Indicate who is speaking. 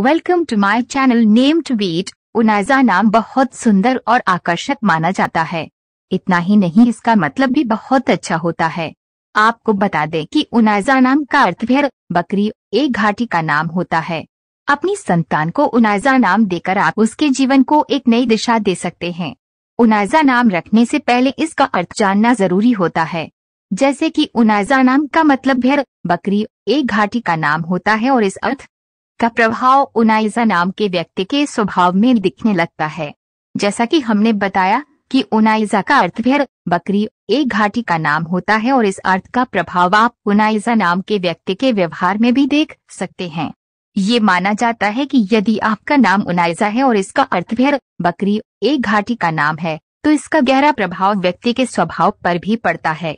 Speaker 1: welcome to my channel name to beat उनाजा नाम बहुत सुंदर और आकर्षक माना जाता है इतना ही नहीं इसका मतलब भी बहुत अच्छा होता है आपको बता दें कि उनाजा नाम का अर्थ भेड़ बकरी एक घाटी का नाम होता है अपनी संतान को उनाजा नाम देकर आप उसके जीवन को एक नई दिशा दे सकते हैं उनाजा नाम रखने से पहले इसका अर्थ जानना जरूरी होता है जैसे कि उनाजा नाम का मतलब भेड़ बकरी एक घाटी का नाम होता है और इस अर्थ का प्रभाव उनाइजा नाम के व्यक्ति के स्वभाव में दिखने लगता है जैसा कि हमने बताया कि उनाइजा का अर्थ भेड़ बकरी एक घाटी का नाम होता है और इस अर्थ का प्रभाव आप उनाइजा नाम के व्यक्ति के व्यवहार में भी देख सकते हैं ये माना जाता है कि यदि आपका नाम उनाइजा है और इसका अर्थ भेड़ बकरी एक घाटी का नाम है तो इसका गहरा प्रभाव व्यक्ति के स्वभाव पर भी पड़ता है